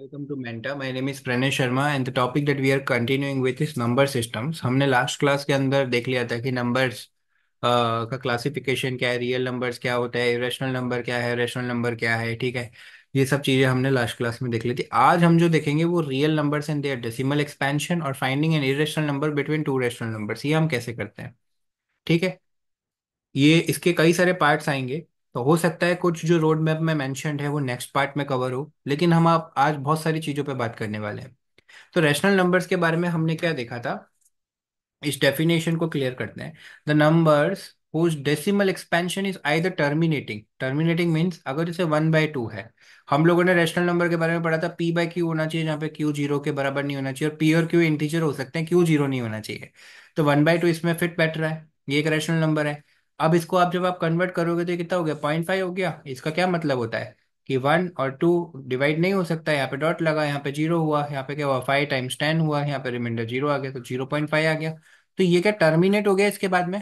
Welcome to मेंटा my name is Pranay Sharma and the topic that we are continuing with is number systems हमने last class के अंदर देख लिया था कि नंबर्स uh, का क्लासिफिकेशन क्या है रियल नंबर्स क्या होता है इरेशनल नंबर क्या है रेशनल नंबर क्या है ठीक है ये सब चीजें हमने लास्ट क्लास में देख ली थी आज हम जो देखेंगे वो real numbers and their decimal expansion और finding an irrational number between two rational numbers ये हम कैसे करते हैं ठीक है ये इसके कई सारे पार्ट्स आएंगे तो हो सकता है कुछ जो रोड मैप में मैंशन है वो नेक्स्ट पार्ट में कवर हो लेकिन हम आप आज बहुत सारी चीज़ों पर बात करने वाले हैं तो रैशनल नंबर्स के बारे में हमने क्या देखा था इस डेफिनेशन को क्लियर करते हैं the numbers whose decimal expansion is either terminating terminating means अगर जैसे वन बाय टू है हम लोगों ने रेशनल नंबर के बारे में पढ़ा था पी बाय क्यू होना चाहिए जहाँ पे क्यू जीरो के बराबर नहीं होना चाहिए और पी और क्यू इंटीजर हो सकते हैं क्यू जीरो नहीं होना चाहिए तो वन बाय टू इसमें फिट बैठ रहा है ये एक रेशनल नंबर है अब इसको आप जब आप कन्वर्ट करोगे तो ये कितना हो गया पॉइंट फाइव हो गया इसका क्या मतलब होता है कि वन और टू डिवाइड नहीं हो सकता यहाँ पे डॉट लगा यहाँ पे जीरो हुआ यहाँ पे क्या हुआ फाइव टाइम्स टेन हुआ यहाँ पे रिमाइंडर जीरो आ गया तो जीरो पॉइंट फाइव आ गया तो ये क्या टर्मिनेट हो गया इसके बाद में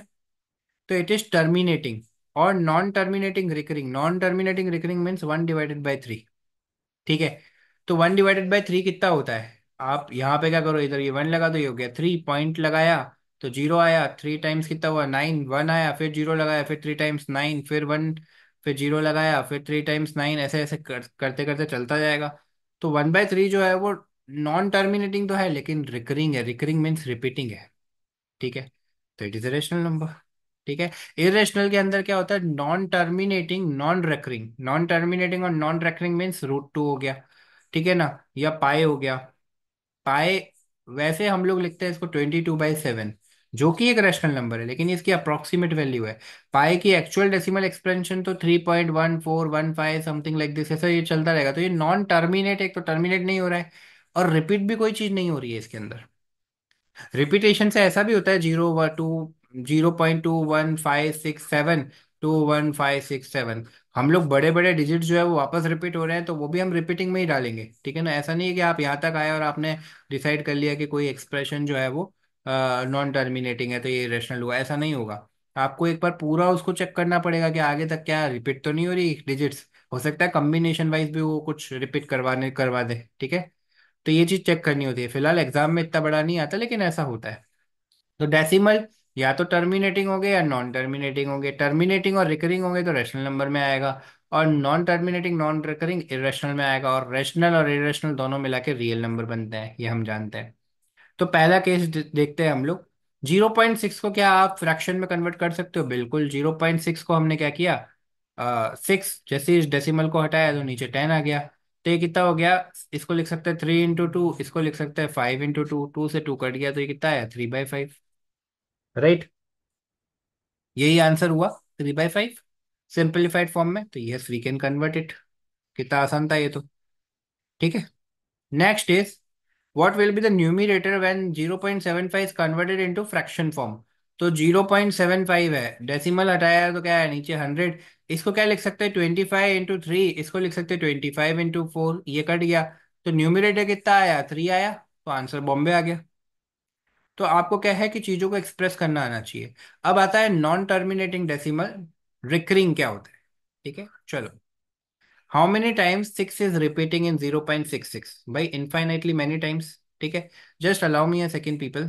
तो इट इज टर्मिनेटिंग और non terminating recurring non terminating recurring means one divided by three ठीक है तो वन डिवाइडेड बाई थ्री कितना होता है आप यहाँ पे क्या करो इधर ये वन लगा दो ये हो गया थ्री पॉइंट लगाया तो जीरो आया थ्री टाइम्स कितना हुआ नाइन वन आया फिर जीरो लगाया फिर थ्री टाइम्स नाइन फिर वन फिर जीरो लगाया फिर थ्री टाइम्स नाइन ऐसे ऐसे कर, करते करते चलता जाएगा तो वन बाय थ्री जो है वो नॉन टर्मिनेटिंग तो है लेकिन रिकरिंग है रिकरिंग मीन्स रिपीटिंग है ठीक है तो इट इज रेशनल नंबर ठीक है इरेशनल के अंदर क्या होता है non terminating non recurring non terminating और non recurring means root two हो गया ठीक है ना या पाए हो गया पाए वैसे हम लोग लिखते हैं इसको ट्वेंटी टू बाई सेवन जो कि एक रैशनल नंबर है लेकिन इसकी अप्रोक्सीमेट वैल्यू है पाई की एक्चुअल डेसिमल एक्सपेंशन तो three point one four one five something like this ऐसा ये चलता रहेगा तो ये नॉन टर्मिनेट एक तो टर्मिनेट नहीं हो रहा है और रिपीट भी कोई चीज नहीं हो रही है इसके अंदर रिपीटेशन से ऐसा भी होता है zero two zero point two one five six seven two one five six seven हम लोग बड़े बड़े डिजिट जो है वो वापस रिपीट हो रहे हैं तो वो भी हम रिपीटिंग में ही डालेंगे ठीक है ना ऐसा नहीं है कि आप यहाँ तक आए और आपने डिसाइड कर लिया कि कोई एक्सप्रेशन जो है वो नॉन टर्मिनेटिंग है तो ये रेशनल हुआ ऐसा नहीं होगा आपको एक बार पूरा उसको चेक करना पड़ेगा कि आगे तक क्या रिपीट तो नहीं हो रही डिजिट्स हो सकता है कम्बिनेशन वाइज भी वो कुछ रिपीट करवाने करवा दे ठीक है तो ये चीज़ चेक करनी होती है फिलहाल एग्जाम में इतना बड़ा नहीं आता लेकिन ऐसा होता है तो डेसिमल या तो टर्मिनेटिंग होंगे या नॉन टर्मिनेटिंग होंगे टर्मिनेटिंग और रिकरिंग होंगे तो रेशनल नंबर में आएगा और non terminating non recurring irrational में आएगा और रेशनल और इरेशनल दोनों मिला के रियल नंबर बनते हैं ये हम जानते हैं तो पहला केस देखते हैं हम लोग जीरो पॉइंट सिक्स को क्या आप फ्रैक्शन में कन्वर्ट कर सकते हो बिल्कुल जीरो पॉइंट सिक्स को हमने क्या किया सिक्स जैसे इस डेसिमल को हटाया तो नीचे टेन आ गया तो ये कितना हो गया इसको लिख सकते हैं थ्री इंटू टू इसको लिख सकते हैं फाइव इंटू टू टू से टू कट गया तो ये कितना आया थ्री बाय फाइव राइट यही आंसर हुआ three by five simplified form में तो yes we can convert it कितना आसान था ये तो ठीक है next is what will be the numerator when 0.75 is converted into fraction form तो 0.75 है डेसिमल हटाया है तो क्या है नीचे 100 इसको क्या लिख सकते हैं 25 इंटू थ्री इसको लिख सकते हैं 25 इंटू फोर ये कट गया तो न्यूमिनेटर कितना आया थ्री आया तो आंसर बॉम्बे आ गया तो आपको क्या है कि चीजों को एक्सप्रेस करना आना चाहिए अब आता है नॉन टर्मिनेटिंग डेसिमल रिकरिंग क्या होता है ठीक है चलो how many times six is repeating in zero point six six by infinitely many times ठीक है just allow me a second people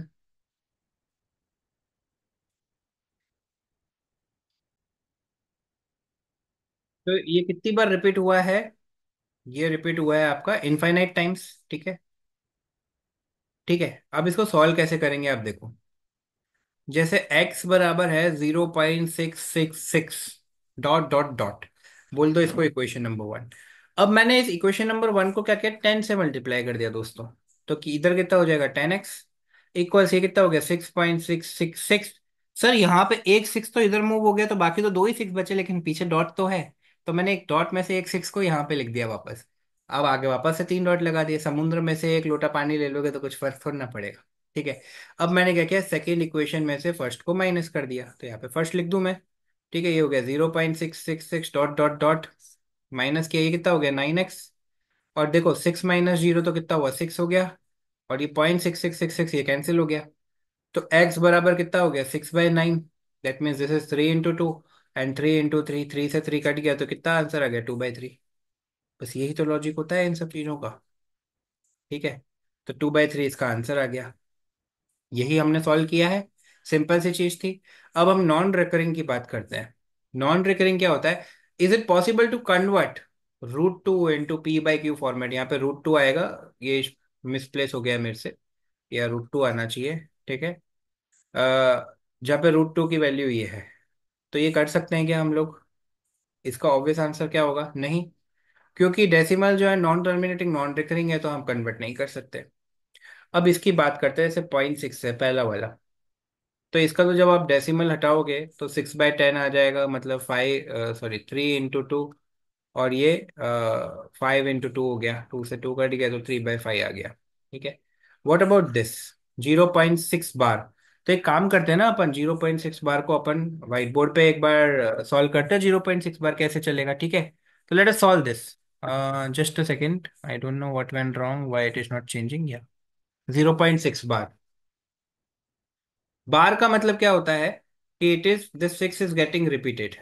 तो ये कितनी बार रिपीट हुआ है ये रिपीट हुआ है आपका इनफाइनाइट टाइम्स ठीक है ठीक है अब इसको सॉल्व कैसे करेंगे आप देखो जैसे x बराबर है zero point six six six dot dot dot बोल दो इसको इक्वेशन नंबर वन अब मैंने इस इक्वेशन नंबर वन को क्या किया टेन से मल्टीप्लाई कर दिया दोस्तों तो कि इधर कितना हो जाएगा टेन एक्स इक्वल से कितना हो गया six point six six six sir यहाँ पे एक सिक्स तो इधर मूव हो गया तो बाकी तो दो ही सिक्स बचे लेकिन पीछे डॉट तो है तो मैंने एक डॉट में से एक सिक्स को यहाँ पे लिख दिया वापस अब आगे वापस से तीन डॉट लगा दिए समुद्र में से एक लोटा पानी ले लोगे तो कुछ फर्क थोड़ा ना पड़ेगा ठीक है अब मैंने क्या किया सेकेंड इक्वेशन में से फर्स्ट को माइनस कर दिया तो यहाँ पे फर्स्ट लिख दू मैं ठीक है ये हो गया zero point six six six dot dot dot minus किया ये कितना हो गया नाइन एक्स और देखो सिक्स माइनस जीरो तो कितना हुआ सिक्स हो गया और ये point six six six six ये कैंसिल हो गया तो एक्स बराबर कितना हो गया six by nine that means this is three into two and three into three three से थ्री कट गया तो कितना आंसर आ गया टू बाई थ्री बस यही तो लॉजिक होता है इन सब चीज़ों का ठीक है तो टू बाई थ्री इसका आंसर आ गया यही हमने सॉल्व किया है सिंपल सी चीज़ थी अब हम नॉन रिकरिंग की बात करते हैं नॉन रिकरिंग क्या होता है is it possible to convert root two into P by Q format यहाँ पे रूट टू आएगा ये मिसप्लेस हो गया मेरे से या रूट टू आना चाहिए ठीक है जहाँ पे रूट टू की वैल्यू ये है तो ये कर सकते हैं क्या हम लोग इसका ऑब्वियस आंसर क्या होगा नहीं क्योंकि डेसिमल जो है नॉन टर्मिनेटिंग नॉन रिकरिंग है तो हम कन्वर्ट नहीं कर सकते अब इसकी बात करते हैं जैसे पॉइंट सिक्स है पहला वाला तो इसका तो जब आप डेसिमल हटाओगे तो सिक्स बाय टेन आ जाएगा मतलब five sorry three into two और ये फाइव इंटू टू हो गया टू से टू कट गया तो थ्री बाय फाइव आ गया ठीक है what about this zero point six bar तो एक काम करते हैं ना अपन जीरो पॉइंट सिक्स बार को अपन व्हाइट बोर्ड पे एक बार सॉल्व करते हैं जीरो पॉइंट सिक्स बार कैसे चलेगा ठीक है तो let us solve this just a second I don't know what went wrong why it is not changing या zero point six bar bar का मतलब क्या होता है कि it is this six is getting repeated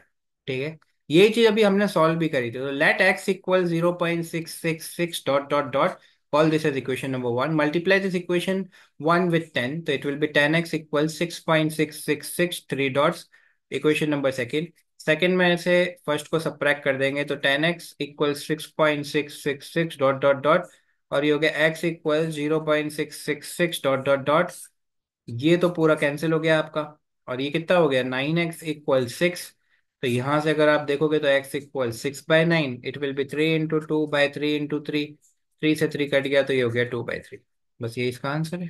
ठीक है ये चीज अभी हमने सॉल्व भी करी थी तो let x equal zero point six six six dot dot dot number one multiply this equation one with ten तो it will be ten x equal six point six six six three dots equation number second में से first को subtract कर देंगे तो ten x equal six point six dot dot dot और ये हो गया x equal zero point six six six dot dot dot ये तो पूरा कैंसिल हो गया आपका और ये कितना हो गया नाइन एक्स इक्वल सिक्स तो यहां से अगर आप देखोगे तो x equal six by nine it will be three into two by three into three three से थ्री कट गया तो ये हो गया टू बाय थ्री बस ये इसका आंसर है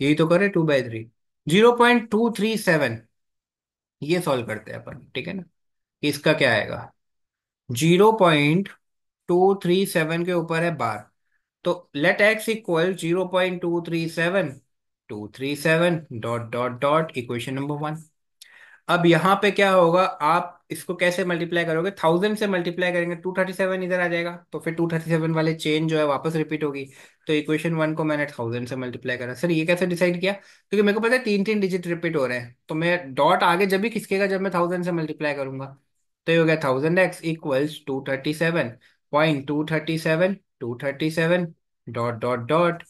यही तो करे two by three zero point two three seven ये सॉल्व करते हैं अपन ठीक है ना इसका क्या आएगा zero point two three seven के ऊपर है बार तो let x equal zero point two three seven two three seven dot dot dot equation number one अब यहाँ पे क्या होगा आप इसको कैसे मल्टीप्लाई करोगे थाउजेंड से मल्टीप्लाई करेंगे टू थर्टी सेवन इधर आ जाएगा तो फिर टू थर्टी सेवन वाले चेन जो है वापस रिपीट होगी तो इक्वेशन वन को मैंने थाउजेंड से मल्टीप्लाई करा सर ये कैसे डिसाइड किया क्योंकि तो मेरे को पता है तीन तीन डिजिट रिपीट हो रहे हैं तो मैं डॉट आगे जब भी खिसकेगा जब मैं थाउजेंड से मल्टीप्लाई करूंगा तो ये हो गया thousand x equals two thirty seven point two thirty seven two thirty seven dot dot dot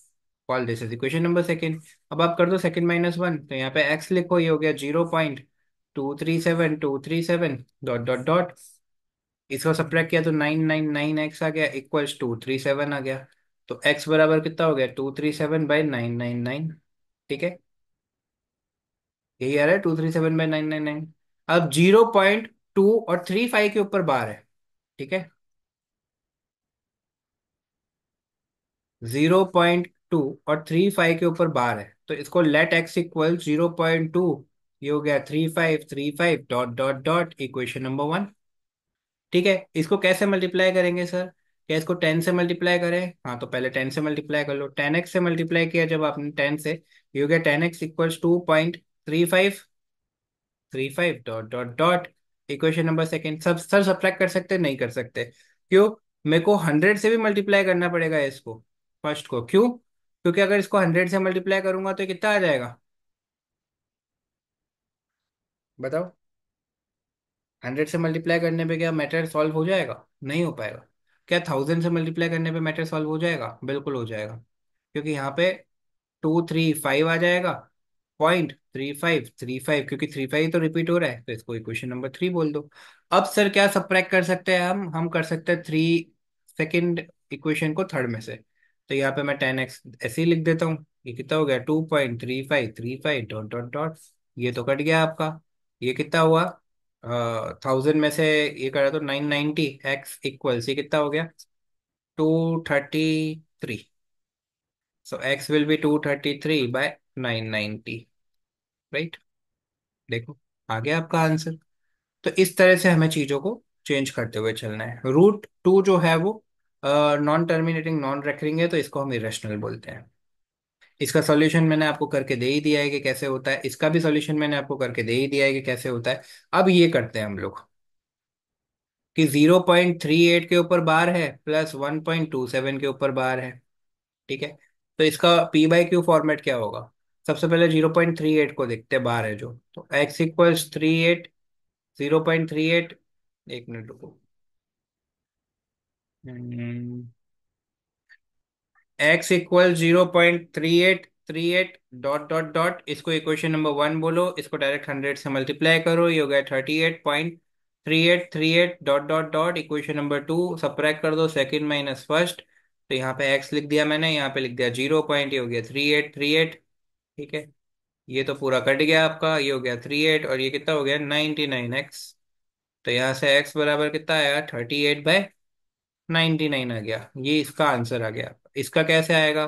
call this is equation number second अब आप कर दो सेकंड माइनस वन तो यहाँ पे एक्स लिखो ये हो गया zero point two three seven two three seven dot dot dot इसको सप्रैक्ट किया तो नाइन नाइन नाइन एक्स आ गया इक्वल्स टू थ्री सेवन आ गया तो एक्स बराबर कितना हो गया two three seven by nine nine nine ठीक है यही आ रहा है two three seven by nine nine nine अब जीरो पॉइंट टू और थ्री फाइव के ऊपर बार है ठीक है जीरो पॉइंट टू और थ्री फाइव के ऊपर बार है तो इसको let x equal zero point two ये हो गया three five three five dot dot dot equation number one ठीक है इसको कैसे मल्टीप्लाई करेंगे सर क्या इसको टेन से मल्टीप्लाई करें हाँ तो पहले टेन से मल्टीप्लाई कर लो टेन एक्स से मल्टीप्लाई किया जब आपने टेन से ये हो गया ten x equal two point three five three five dot dot dot equation number second सब सर सब्ट्रैक्ट कर सकते नहीं कर सकते क्यों मेरे को हंड्रेड से भी मल्टीप्लाई करना पड़ेगा इसको फर्स्ट को क्यों क्योंकि अगर इसको हंड्रेड से मल्टीप्लाई करूंगा तो कितना आ जाएगा बताओ हंड्रेड से मल्टीप्लाई करने पे क्या मैटर सॉल्व हो जाएगा नहीं हो पाएगा क्या थाउजेंड से मल्टीप्लाई करने पे मैटर सॉल्व हो जाएगा बिल्कुल हो जाएगा क्योंकि यहाँ पे टू थ्री फाइव आ जाएगा point three five three five क्योंकि थ्री फाइव तो रिपीट हो रहा है तो इसको इक्वेशन नंबर थ्री बोल दो अब सर क्या सब्ट्रैक्ट कर सकते हैं हम हम कर सकते हैं थ्री सेकेंड इक्वेशन को थर्ड में से तो यहाँ पे मैं टेन एक्स ऐसे ही लिख देता हूँ ये कितना हो गया two point three five three five dot dot dot ये तो कट गया आपका ये कितना हुआ थाउजेंड uh, में से ये कर रहा तो नाइन नाइनटी एक्स इक्वल से कितना हो गया two thirty three so x will be two thirty three by nine ninety right देखो आ गया आपका आंसर तो इस तरह से हमें चीजों को चेंज करते हुए चलना है रूट टू जो है वो नॉन टर्मिनेटिंग नॉन रेकरिंग है तो इसको हम इरेशनल बोलते हैं इसका सॉल्यूशन मैंने आपको करके दे ही दिया है कि कैसे होता है इसका भी सॉल्यूशन मैंने आपको करके दे ही दिया है कि कैसे होता है अब ये करते हैं हम लोग कि 0.38 के ऊपर बार है प्लस 1.27 के ऊपर बार है ठीक है तो इसका पी बाई क्यू फॉर्मेट क्या होगा सबसे पहले 0.38 को देखते हैं बार है जो तो x equals three eight zero point three eight एक मिनट रुको x equal zero point three eight three eight dot dot dot इसको इक्वेशन नंबर वन बोलो इसको डायरेक्ट हंड्रेड से मल्टीप्लाई करो ये हो गया thirty eight point three eight three eight dot dot dot equation number two subtract कर दो सेकंड माइनस फर्स्ट तो यहाँ पे एक्स लिख दिया मैंने यहाँ पे लिख दिया जीरो पॉइंट ये हो गया थ्री एट थ्री एट ठीक है ये तो पूरा कट गया आपका ये हो गया थ्री एट और ये कितना हो गया नाइनटी नाइन एक्स तो यहाँ से एक्स बराबर कितना आया thirty eight by ninety nine आ गया ये इसका आंसर आ गया इसका कैसे आएगा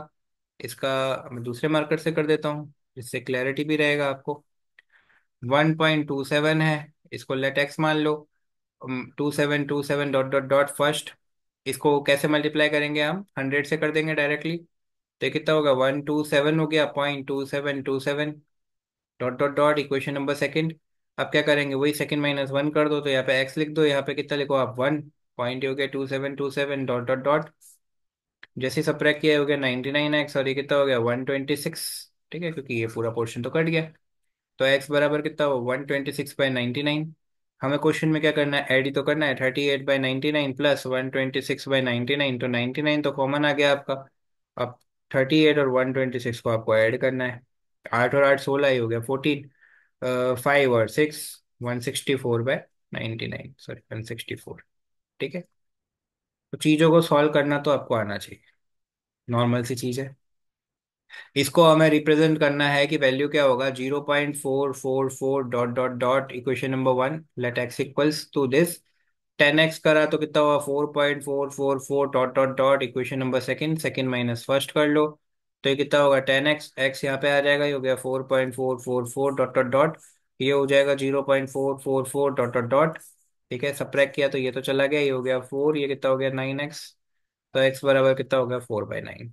इसका मैं दूसरे मार्कर से कर देता हूँ जिससे क्लैरिटी भी रहेगा आपको वन पॉइंट टू सेवन है इसको लेट एक्स मान लो two seven two seven dot dot dot first इसको कैसे मल्टीप्लाई करेंगे हम हंड्रेड से कर देंगे डायरेक्टली तो कितना होगा वन टू सेवन हो गया point two seven two seven dot dot dot equation number second अब क्या करेंगे वही सेकंड माइनस वन कर दो तो यहाँ पे एक्स लिख दो यहाँ पे कितना लिखो आप वन पॉइंट ये हो गया two seven two seven dot dot dot जैसे सप्रैक किया हो गया नाइनटी नाइन एक्स और ये कितना हो गया वन ट्वेंटी सिक्स ठीक है क्योंकि ये पूरा पोर्शन तो कट गया तो एक्स बराबर कितना हो one twenty six by ninety nine हमें क्वेश्चन में क्या करना है एड ही तो करना है thirty eight by ninety nine plus one twenty six by ninety nine तो नाइनटी नाइन तो कॉमन आ गया आपका अब थर्टी एट और वन ट्वेंटी सिक्स को आपको ऐड करना है आठ और आठ सोलह ही हो गया फोर्टीन फाइव और six one sixty four by ninety nine sorry one sixty four ठीक है तो चीज़ों को सॉल्व करना तो आपको आना चाहिए नॉर्मल सी चीज़ है इसको हमें रिप्रेजेंट करना है कि वैल्यू क्या होगा zero point four four four dot dot dot equation number one let x equals to this ten x करा तो कितना हुआ four point four four four dot dot dot equation number second second minus first कर लो तो ये कितना होगा टेन एक्स एक्स यहाँ पे आ जाएगा ये हो गया four point four four four dot dot dot ये हो जाएगा zero point four four four dot dot dot ठीक है सब्ट्रैक्ट किया तो ये तो चला गया ये हो गया फोर ये कितना हो गया नाइन एक्स तो एक्स बराबर कितना हो गया फोर बाई नाइन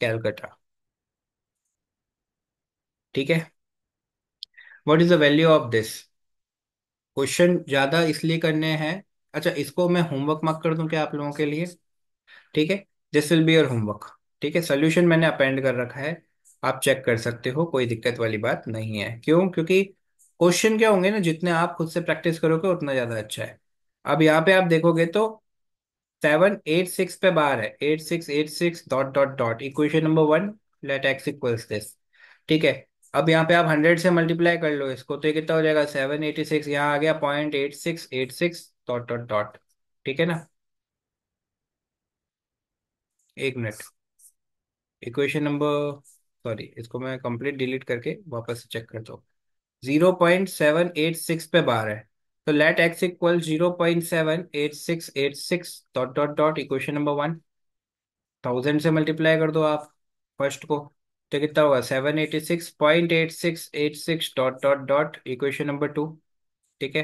कैलकटा ठीक है what is the value of this question ज्यादा इसलिए करने हैं अच्छा इसको मैं होमवर्क मार्क कर दूं क्या आप लोगों के लिए ठीक है this will be your homework ठीक है सोल्यूशन मैंने अपेंड कर रखा है आप चेक कर सकते हो कोई दिक्कत वाली बात नहीं है क्यों क्योंकि क्वेश्चन क्या होंगे ना जितने आप खुद से प्रैक्टिस करोगे उतना ज्यादा अच्छा है अब यहाँ पे आप देखोगे तो सेवन एट सिक्स पे बार है eight six eight six dot dot dot equation number one let x equals this ठीक है अब यहाँ पे आप हंड्रेड से मल्टीप्लाई कर लो इसको तो कितना हो जाएगा सेवन एटी सिक्स यहाँ आ गया point eight six eight six dot dot dot ठीक है ना एक मिनट इक्वेशन नंबर सॉरी इसको मैं कंप्लीट डिलीट करके वापस चेक करता हूँ zero point seven eight six पे बाहर है तो let x equal zero point seven eight six eight six dot dot dot equation number one thousand से मल्टीप्लाई कर दो आप फर्स्ट को तो कितना होगा seven eighty six point eight six eight six dot dot dot equation number two ठीक है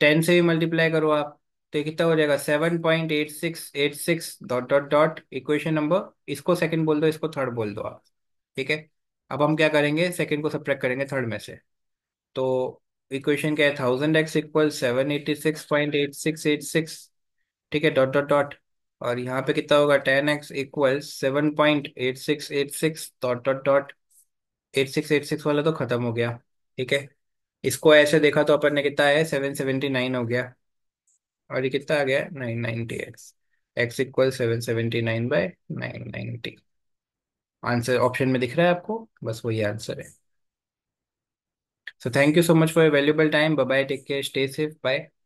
टेन से भी मल्टीप्लाई करो आप तो कितना हो जाएगा seven point eight six eight six dot dot dot equation number इसको सेकंड बोल दो इसको थर्ड बोल दो आप ठीक है अब हम क्या करेंगे सेकंड को सब्ट्रैक्ट करेंगे थर्ड में से तो इक्वेशन क्या है thousand x equal seven eighty six point eight six eight six ठीक है डॉट डॉट डॉट और यहाँ पे कितना होगा ten x equal seven point eight six eight six dot dot dot eight six eight six वाला तो खत्म हो गया ठीक है इसको ऐसे देखा तो अपन ने कितना है सेवन सेवेंटी नाइन हो गया और ये कितना आ गया nine ninety x x equal seven seventy nine by nine ninety answer option में दिख रहा है आपको बस वही आंसर है So thank you so much for your valuable time. Bye bye. Take care. Stay safe. Bye.